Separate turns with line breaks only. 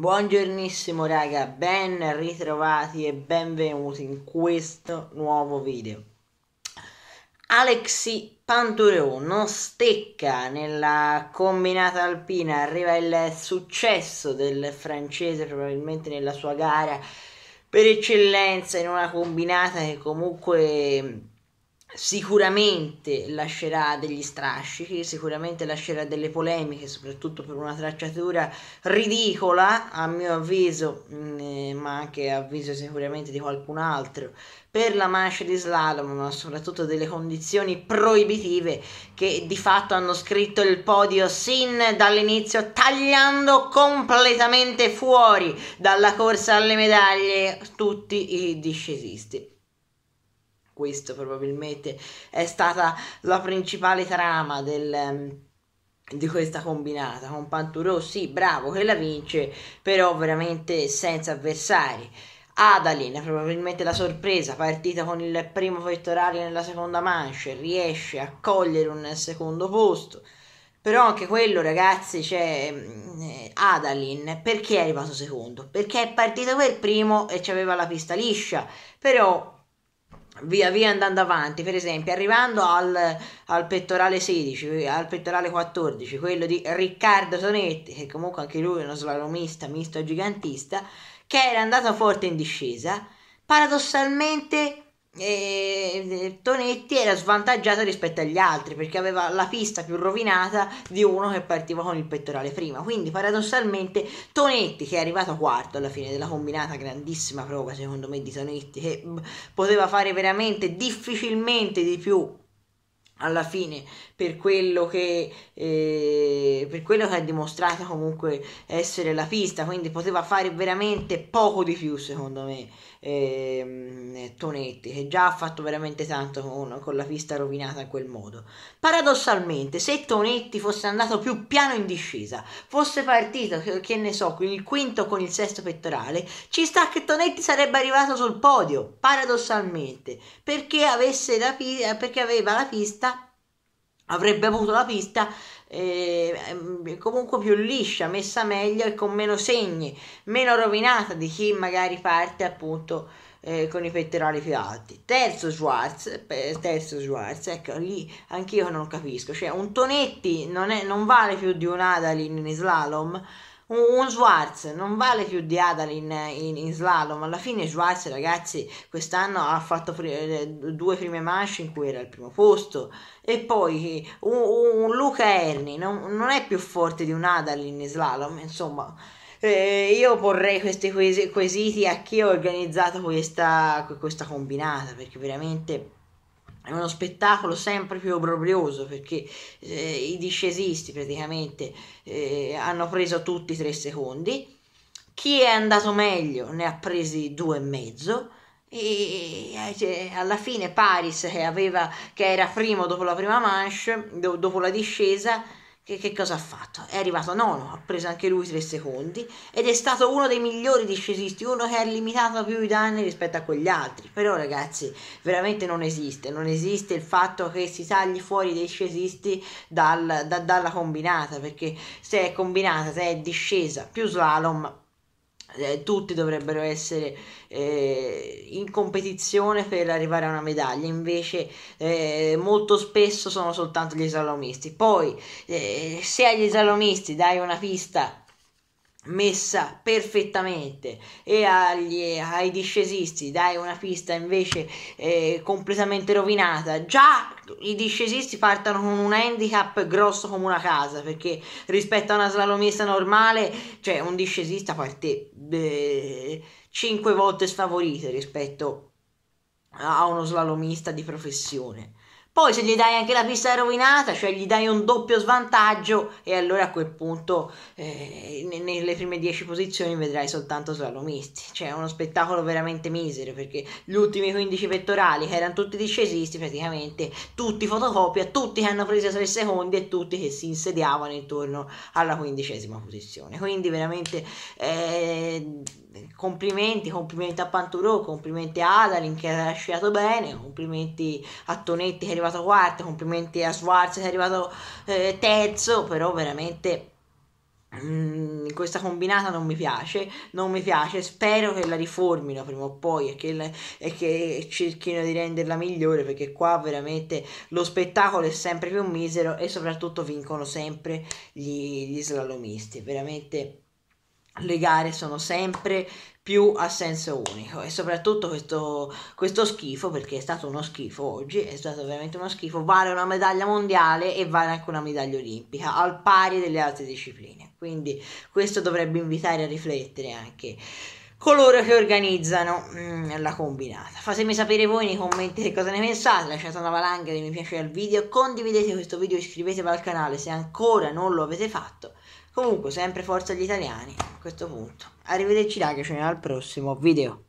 Buongiornissimo raga, ben ritrovati e benvenuti in questo nuovo video. Alexi Pantureo non stecca nella combinata alpina, arriva il successo del francese probabilmente nella sua gara per eccellenza in una combinata che comunque sicuramente lascerà degli strascichi, sicuramente lascerà delle polemiche, soprattutto per una tracciatura ridicola, a mio avviso, mh, mm, eh, ma anche avviso sicuramente di qualcun altro, per la mancia di slalom, ma soprattutto delle condizioni proibitive che di fatto hanno scritto il podio sin dall'inizio, tagliando completamente fuori dalla corsa alle medaglie tutti i discesisti questo probabilmente è stata la principale trama del ehm, di questa combinata con Panturò sì bravo quella vince però veramente senza avversari Adalin probabilmente la sorpresa partita con il primo vettorale nella seconda manche riesce a cogliere un secondo posto però anche quello ragazzi c'è cioè, mm, eh, Adalin perché è arrivato secondo perché è partito per primo e c'aveva la pista liscia però via via andando avanti, per esempio, arrivando al, al, pettorale 16, al pettorale 14, quello di Riccardo Sonetti, che comunque anche lui è uno slalomista misto gigantista, che era andato forte in discesa, paradossalmente e Tonetti era svantaggiata rispetto agli altri perché aveva la pista più rovinata di uno che partiva con il pettorale prima quindi paradossalmente Tonetti che è arrivato quarto alla fine della combinata grandissima prova secondo me di Tonetti che poteva fare veramente difficilmente di più alla fine per quello che eh, per quello che ha dimostrato comunque essere la pista quindi poteva fare veramente poco di più secondo me eh, Tonetti che già ha fatto veramente tanto con, con, la pista rovinata in quel modo paradossalmente se Tonetti fosse andato più piano in discesa fosse partito che ne so il quinto con il sesto pettorale ci sta che Tonetti sarebbe arrivato sul podio paradossalmente perché, avesse la, eh, perché aveva la pista avrebbe avuto la pista eh, mm, comunque più liscia, messa meglio e con meno segni, meno rovinata di chi magari parte appunto eh, con i pettorali più alti. Terzo Schwartz, eh, terzo Schwartz, ecco lì anch'io non capisco, cioè un Tonetti non, è, non vale più di un Adalin in slalom un, Schwarz non vale più di Adal in, in, in slalom alla fine Schwarz ragazzi quest'anno ha fatto pr- eh, due prime manche in cui era al primo posto e poi un, un Luca Erni non, non, è più forte di un Adal in slalom insomma eh, io porrei questi quesiti a chi ha organizzato questa, questa combinata perché veramente è uno spettacolo sempre più obbrobrioso perché eh, i discesisti praticamente eh, hanno preso tutti i tre secondi. Chi è andato meglio ne ha presi due e mezzo e eh, cioè, alla fine Paris che, aveva, che era primo dopo la prima manche, do, dopo la discesa, che, che cosa ha fatto? È arrivato nono, ha preso anche lui tre secondi ed è stato uno dei migliori discesisti, uno che ha limitato più i danni rispetto a quegli altri. Però ragazzi, veramente non esiste, non esiste il fatto che si tagli fuori dei discesisti dal, da, dalla combinata, perché se è combinata, se è discesa più slalom, eh, tutti dovrebbero essere eh, in competizione per arrivare a una medaglia, invece eh, molto spesso sono soltanto gli slalomisti. Poi eh, se agli slalomisti dai una pista messa perfettamente e agli, ai discesisti dai una pista invece eh, completamente rovinata già i discesisti partono con un handicap grosso come una casa perché rispetto a una slalomista normale cioè un discesista parte eh, 5 volte sfavorito rispetto a uno slalomista di professione poi se gli dai anche la pista rovinata, cioè gli dai un doppio svantaggio e allora a quel punto eh, nelle prime 10 posizioni vedrai soltanto slalomisti. Cioè uno spettacolo veramente misero perché gli ultimi 15 pettorali che erano tutti discesisti praticamente, tutti fotocopia, tutti che hanno preso 3 secondi e tutti che si insediavano intorno alla quindicesima posizione. Quindi veramente... Eh, complimenti, complimenti a Panturo, complimenti a Adalin che ha lasciato bene, complimenti a Tonetti che è arrivato arrivato quarto, complimenti a Schwarz che è arrivato eh, terzo, però veramente mh, mm, questa combinata non mi piace, non mi piace, spero che la riformino prima o poi e che, e che cerchino di renderla migliore perché qua veramente lo spettacolo è sempre più misero e soprattutto vincono sempre gli, gli slalomisti, veramente le gare sono sempre più a senso unico e soprattutto questo, questo, schifo perché è stato uno schifo oggi è stato veramente uno schifo vale una medaglia mondiale e vale anche una medaglia olimpica al pari delle altre discipline quindi questo dovrebbe invitare a riflettere anche coloro che organizzano mm, la combinata. Fatemi sapere voi nei commenti che cosa ne pensate, lasciate una valanga di mi piace al video, condividete questo video, iscrivetevi al canale se ancora non lo avete fatto. Comunque, sempre forza agli italiani a questo punto. Arrivederci ragazzi, al prossimo video.